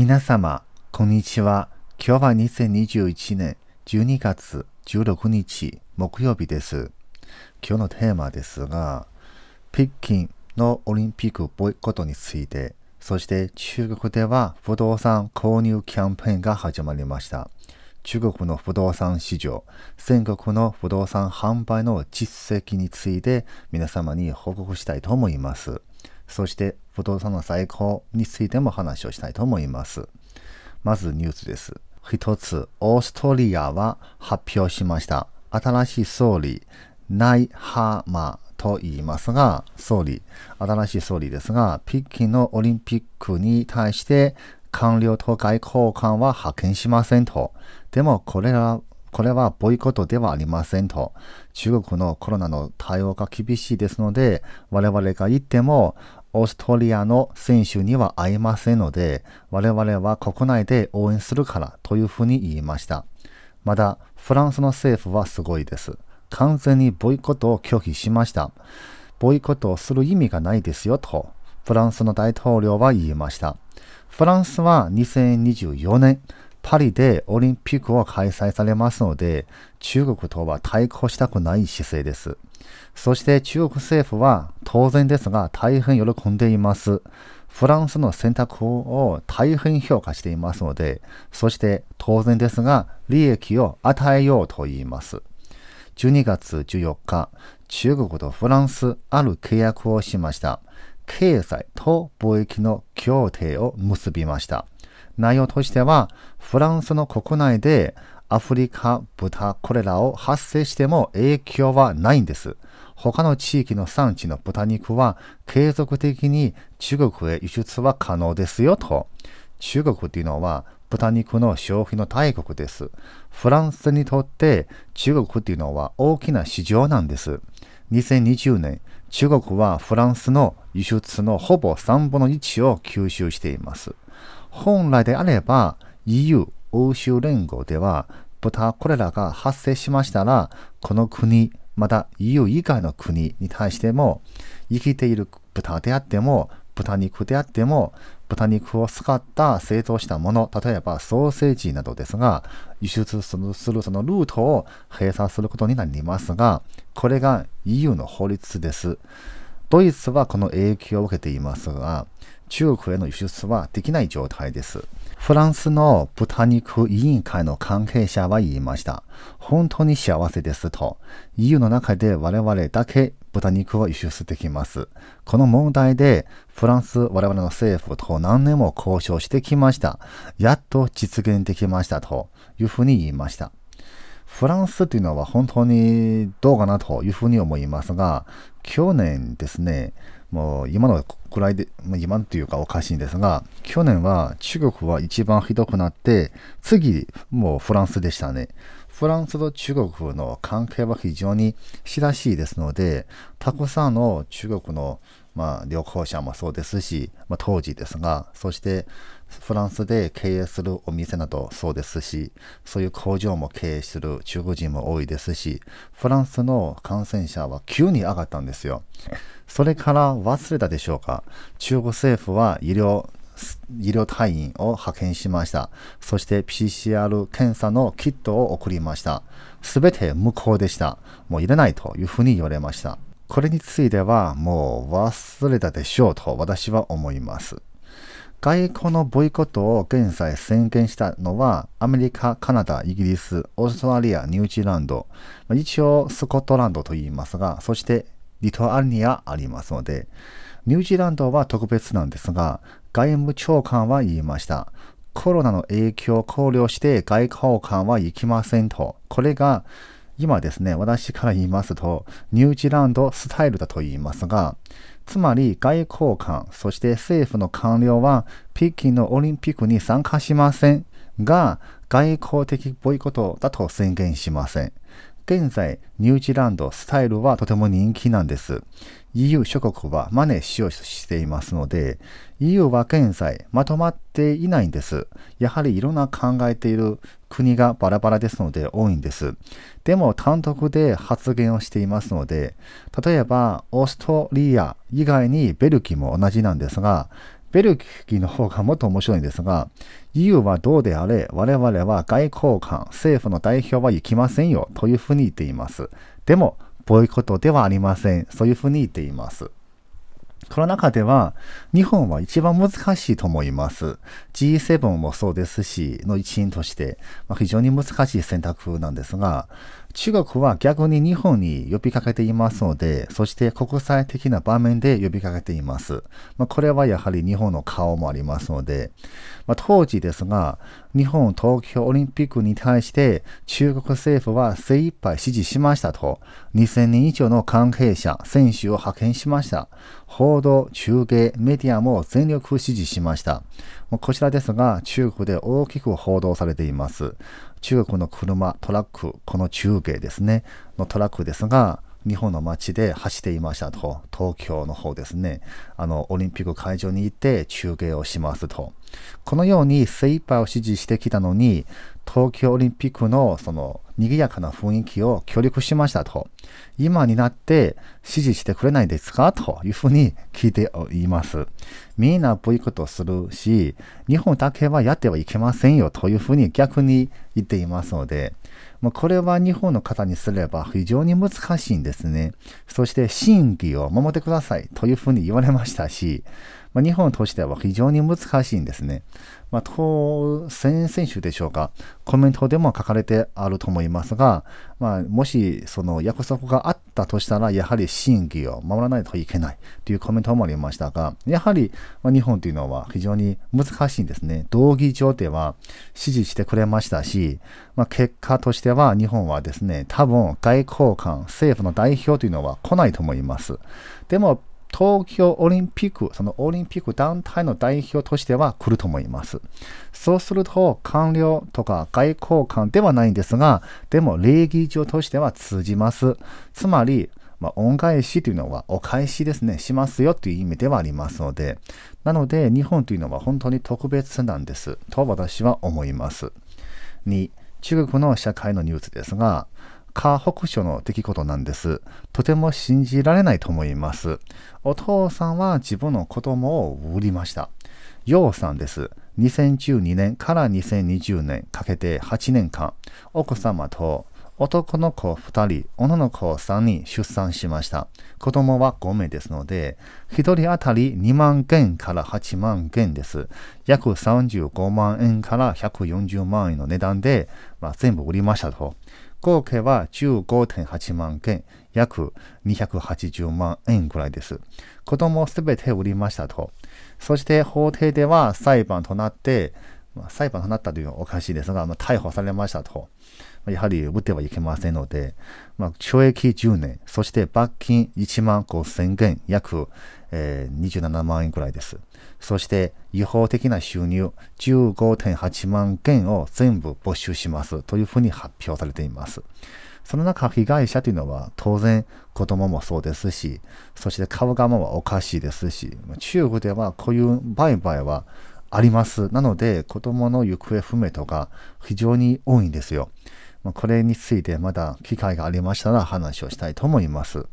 皆様、こんにちは。今日は2021年12月16日木曜日です。今日のテーマですが、北京のオリンピックボイコットについて、そして中国では不動産購入キャンペーンが始まりました。中国の不動産市場、全国の不動産販売の実績について皆様に報告したいと思います。そして不動産の在庫についても話をしたいと思います。まずニュースです。一つ、オーストリアは発表しました。新しい総理、ナイハーマーと言いますが、総理、新しい総理ですが、北京のオリンピックに対して官僚と外交官は派遣しませんと。でもこれらこれはボイコットではありませんと。中国のコロナの対応が厳しいですので、我々が行ってもオーストリアの選手には会えませんので、我々は国内で応援するからというふうに言いました。また、フランスの政府はすごいです。完全にボイコットを拒否しました。ボイコットをする意味がないですよと、フランスの大統領は言いました。フランスは2024年、パリでオリンピックを開催されますので、中国とは対抗したくない姿勢です。そして中国政府は当然ですが大変喜んでいます。フランスの選択を大変評価していますので、そして当然ですが利益を与えようと言います。12月14日、中国とフランスある契約をしました。経済と貿易の協定を結びました。内容としては、フランスの国内でアフリカ、豚、これらを発生しても影響はないんです。他の地域の産地の豚肉は継続的に中国へ輸出は可能ですよと。中国というのは豚肉の消費の大国です。フランスにとって中国というのは大きな市場なんです。2020年、中国はフランスの輸出のほぼ3分の1を吸収しています。本来であれば EU 欧州連合では豚これらが発生しましたら、この国、また EU 以外の国に対しても、生きている豚であっても、豚肉であっても、豚肉を使った製造したもの、例えばソーセージなどですが、輸出するそのルートを閉鎖することになりますが、これが EU の法律です。ドイツはこの影響を受けていますが、中国への輸出はできない状態です。フランスの豚肉委員会の関係者は言いました。本当に幸せですと。EU の中で我々だけ豚肉を輸出できます。この問題でフランス我々の政府と何年も交渉してきました。やっと実現できましたというふうに言いました。フランスというのは本当にどうかなというふうに思いますが、去年ですね、もう今のくらいで、今というかおかしいんですが、去年は中国は一番ひどくなって、次、もうフランスでしたね。フランスと中国の関係は非常に親しいですので、たくさんの中国の、まあ、旅行者もそうですし、まあ、当時ですが、そしてフランスで経営するお店などそうですし、そういう工場も経営する中国人も多いですし、フランスの感染者は急に上がったんですよ。それから忘れたでしょうか。中国政府は医療医療隊員を派遣しました。そして PCR 検査のキットを送りました。すべて無効でした。もういらないというふうに言われました。これについてはもう忘れたでしょうと私は思います。外交のボイコットを現在宣言したのは、アメリカ、カナダ、イギリス、オーストラリア、ニュージーランド、一応スコットランドと言いますが、そしてリトアニアありますので、ニュージーランドは特別なんですが、外務長官は言いました。コロナの影響を考慮して外交官は行きませんと。これが、今ですね、私から言いますと、ニュージーランドスタイルだと言いますが、つまり外交官、そして政府の官僚は北京のオリンピックに参加しませんが、外交的ボイコットだと宣言しません。現在、ニュージーランドスタイルはとても人気なんです。EU 諸国は真似しようとしていますので、EU は現在まとまっていないんです。やはりいろんな考えている国がバラバラですので多いんです。でも単独で発言をしていますので、例えばオーストリア以外にベルギーも同じなんですが、ベルギーの方がもっと面白いんですが、EU はどうであれ、我々は外交官、政府の代表は行きませんよというふうに言っています。でも、ボイコットではありません。そういうふうに言っています。この中では、日本は一番難しいと思います。G7 もそうですし、の一員として、まあ、非常に難しい選択なんですが、中国は逆に日本に呼びかけていますので、そして国際的な場面で呼びかけています。まあ、これはやはり日本の顔もありますので、まあ、当時ですが、日本東京オリンピックに対して中国政府は精一杯支持しましたと、2000人以上の関係者、選手を派遣しました。報道、中継、メディアも全力支持しました。こちらですが、中国で大きく報道されています。中国の車、トラック、この中継ですね、のトラックですが、日本の街で走っていましたと、東京の方ですね、あの、オリンピック会場に行って中継をしますと。このように精一杯を支持してきたのに、東京オリンピックのその賑やかな雰囲気を協力しましたと、今になって支持してくれないですかというふうに聞いています。みんなボイコとするし、日本だけはやってはいけませんよというふうに逆に言っていますので、まあ、これは日本の方にすれば非常に難しいんですね。そして、審議を守ってくださいというふうに言われましたし、まあ、日本としては非常に難しいんですね。まあ、選選手でしょうか、コメントでも書かれてあると思いますが、まあ、もしその約束があったとしたら、やはり審議を守らないといけないというコメントもありましたが、やはり日本というのは非常に難しいんですね。道義上では支持してくれましたし、まあ、結果としては日本はですね、多分外交官、政府の代表というのは来ないと思います。でも東京オリンピック、そのオリンピック団体の代表としては来ると思います。そうすると、官僚とか外交官ではないんですが、でも礼儀上としては通じます。つまり、まあ、恩返しというのはお返しですね、しますよという意味ではありますので、なので日本というのは本当に特別なんです、と私は思います。2、中国の社会のニュースですが、河北省の出来事なんです。とても信じられないと思います。お父さんは自分の子供を売りました。洋さんです。2012年から2020年かけて8年間、奥様と男の子2人、女の子3人出産しました。子供は5名ですので、1人当たり2万元から8万元です。約35万円から140万円の値段で、まあ、全部売りましたと。合計は15.8万件、約280万円ぐらいです。子供すべて売りましたと。そして法廷では裁判となって、裁判となったというのはおかしいですが、まあ、逮捕されましたと。やはり打ってはいけませんので、まあ、懲役10年、そして罰金1万5 0 0元、約えー、27万円くらいです。そして、違法的な収入15.8万件を全部没収しますというふうに発表されています。その中、被害者というのは当然子供もそうですし、そして顔がもおかしいですし、中国ではこういう売買はあります。なので、子供の行方不明とか非常に多いんですよ。これについてまだ機会がありましたら話をしたいと思います。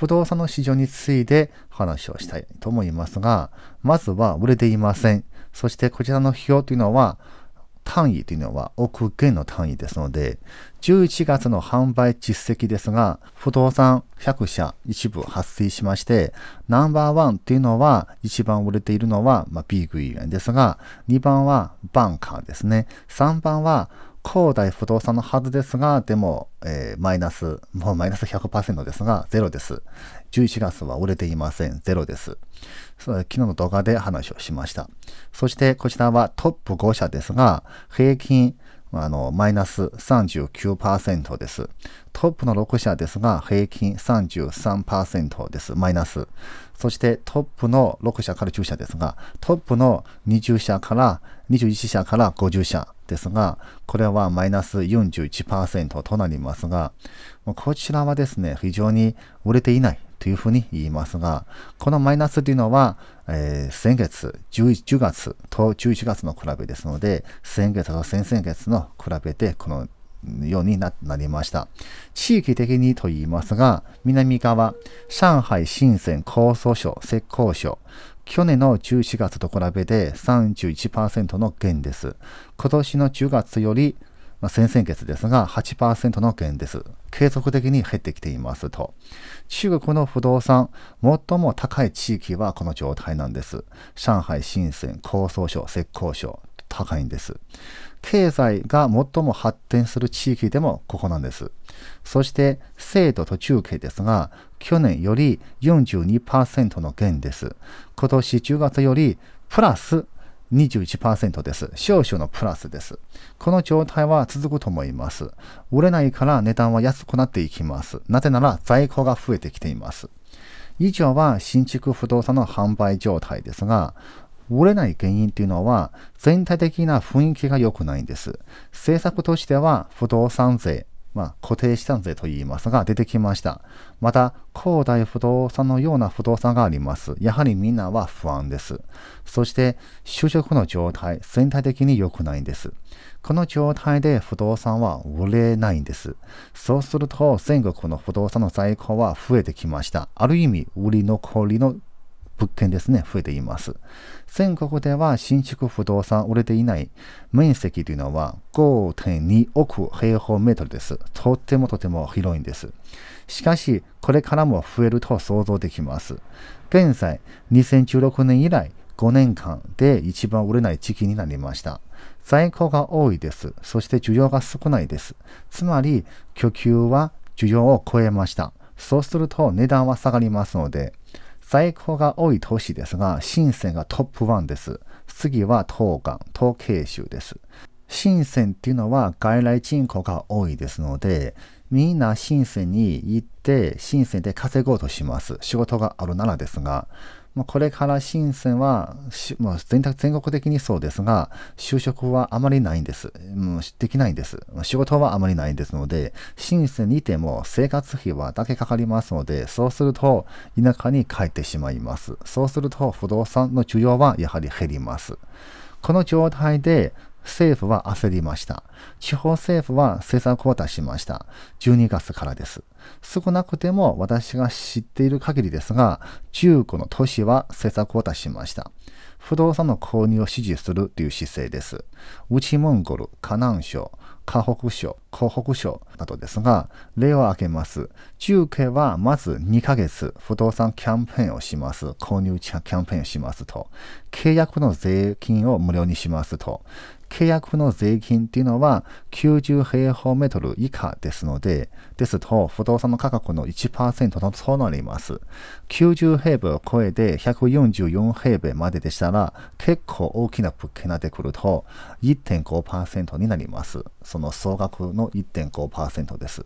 不動産の市場について話をしたいと思いますが、まずは売れていません。そしてこちらの表というのは、単位というのは億元の単位ですので、11月の販売実績ですが、不動産100社一部発生しまして、ナンバーワンというのは、一番売れているのは、まあ、ビーグインですが、2番はバンカーですね。3番は恒大不動産のはずですが、でも、えー、マイナス、もうマイナス100%ですが、ゼロです。11月は売れていません。ゼロです。昨日の動画で話をしました。そしてこちらはトップ5社ですが、平均、あの、マイナス39%です。トップの6社ですが、平均33%です。マイナス。そしてトップの6社から10社ですが、トップの20社から、21社から50社。ですが、これはマイナス41%となりますが、こちらはですね、非常に売れていないというふうに言いますが、このマイナスというのは、えー、先月10、10月と11月の比べですので、先月と先々月の比べて、このようになりました。地域的にと言いますが、南側、上海、深セ高江蘇省、石膏省、去年の11月と比べて31%の減です。今年の10月より、まあ、先々月ですが8%の減です。継続的に減ってきていますと。中国の不動産、最も高い地域はこの状態なんです。上海、深セ高江蘇省、石膏省、高いんです。経済が最も発展する地域でもここなんです。そして制度途中継ですが、去年より42%の減です。今年10月よりプラス21%です。少々のプラスです。この状態は続くと思います。売れないから値段は安くなっていきます。なぜなら在庫が増えてきています。以上は新築不動産の販売状態ですが、売れない原因っていうのは、全体的な雰囲気が良くないんです。政策としては、不動産税、まあ、固定資産税と言いますが、出てきました。また、恒大不動産のような不動産があります。やはりみんなは不安です。そして、就職の状態、全体的に良くないんです。この状態で不動産は売れないんです。そうすると、全国の不動産の在庫は増えてきました。ある意味、売り残りの物件ですね、増えています。全国では新築不動産売れていない面積というのは5.2億平方メートルです。とってもとても広いんです。しかし、これからも増えると想像できます。現在、2016年以来、5年間で一番売れない時期になりました。在庫が多いです。そして需要が少ないです。つまり、供給は需要を超えました。そうすると値段は下がりますので、在庫が多い都市ですが、深センがトップ1です。次は東岸、東京州です。深センっていうのは外来人口が多いですので、みんな深センに行って、深センで稼ごうとします。仕事があるならですが、まあ、これから深センは、まあ、全全国的にそうですが、就職はあまりないんです。もうできないんです。仕事はあまりないんですので、深鮮にいても生活費はだけかかりますので、そうすると田舎に帰ってしまいます。そうすると不動産の需要はやはり減ります。この状態で政府は焦りました。地方政府は政策を出しました。12月からです。少なくても私が知っている限りですが、15の都市は政策を出しました。不動産の購入を支持するという姿勢です。内モンゴル、河南省、河北省、湖北省などですが、例を挙げます。中継はまず2ヶ月、不動産キャンペーンをします。購入キャンペーンをしますと。契約の税金を無料にしますと。契約の税金っていうのは90平方メートル以下ですので、ですと不動産の価格の1%のとなります。90平米を超えて144平米まででしたら、結構大きな物件が出てくると1.5%になります。その総額の1.5%です。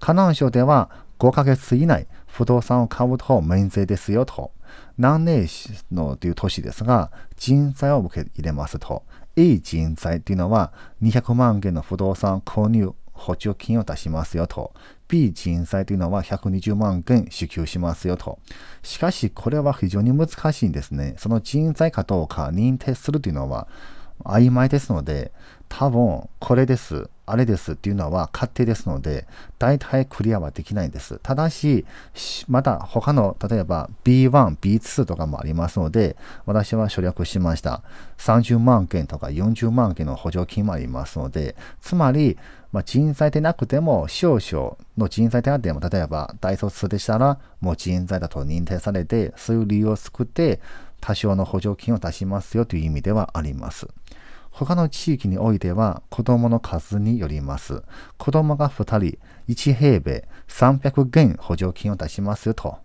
河南省では5ヶ月以内、不動産を買うと免税ですよと。南寧市のという都市ですが、人材を受け入れますと、いい人材というのは200万件の不動産購入補助金を出しますよと。B 人材というのは120万件支給しますよと。しかし、これは非常に難しいんですね。その人材かどうか認定するというのは曖昧ですので、多分これです。あれですっていうのは勝手ですので、大体クリアはできないんです。ただし、また他の、例えば B1、B2 とかもありますので、私は省略しました。30万件とか40万件の補助金もありますので、つまり、まあ、人材でなくても、少々の人材であっても、例えば大卒でしたら、もう人材だと認定されて、そういう理由を作って、多少の補助金を出しますよという意味ではあります。他の地域においては子供の数によります。子供が2人、1平米300元補助金を出しますと。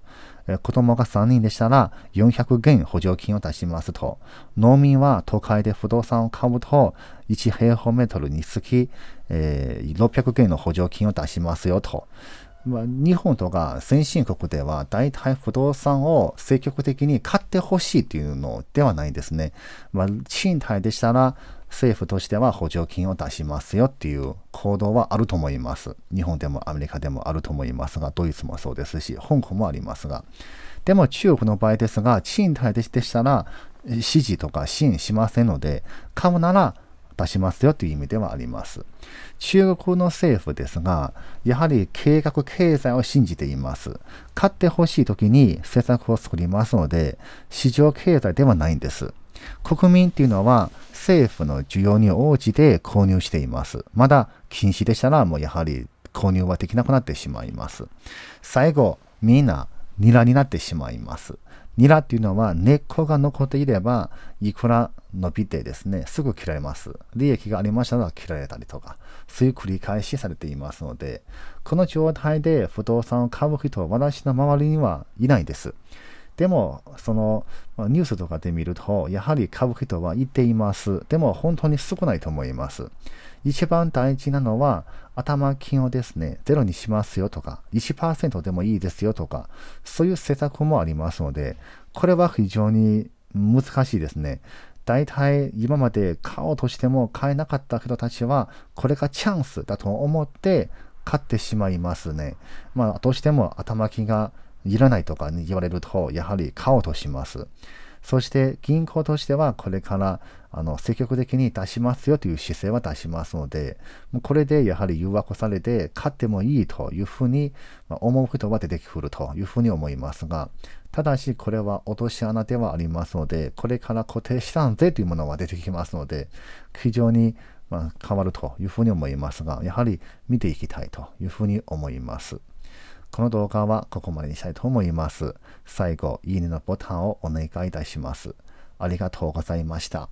子供が3人でしたら400元補助金を出しますと。農民は都会で不動産を買うと、1平方メートルにつき、えー、600元の補助金を出しますよと。まあ、日本とか先進国では大体不動産を積極的に買ってほしいというのではないんですね。まあ、賃貸でしたら政府としては補助金を出しますよっていう行動はあると思います。日本でもアメリカでもあると思いますが、ドイツもそうですし、香港もありますが。でも中国の場合ですが、賃貸でしたら支持とか支援しませんので、買うなら出しますよという意味ではあります。中国の政府ですが、やはり計画経済を信じています。買ってほしい時に政策を作りますので、市場経済ではないんです。国民っていうのは政府の需要に応じて購入しています。まだ禁止でしたらもうやはり購入はできなくなってしまいます。最後、みんなニラになってしまいます。ニラっていうのは根っこが残っていればいくら伸びてですね、すぐ切られます。利益がありましたら切られたりとか、そういう繰り返しされていますので、この状態で不動産を買う人は私の周りにはいないです。でも、そのニュースとかで見ると、やはり買う人はいています。でも本当に少ないと思います。一番大事なのは、頭金をですね、ゼロにしますよとか、1%でもいいですよとか、そういう施策もありますので、これは非常に難しいですね。大体今まで買おうとしても買えなかった人たちは、これがチャンスだと思って買ってしまいますね。まあ、どうしても頭金がいらないとか言われると、やはり買おうとします。そして銀行としてはこれからあの積極的に出しますよという姿勢は出しますので、これでやはり誘惑されて買ってもいいというふうに思う人は出てくるというふうに思いますが、ただしこれは落とし穴ではありますので、これから固定資産税というものは出てきますので、非常にま変わるというふうに思いますが、やはり見ていきたいというふうに思います。この動画はここまでにしたいと思います。最後、いいねのボタンをお願いいたします。ありがとうございました。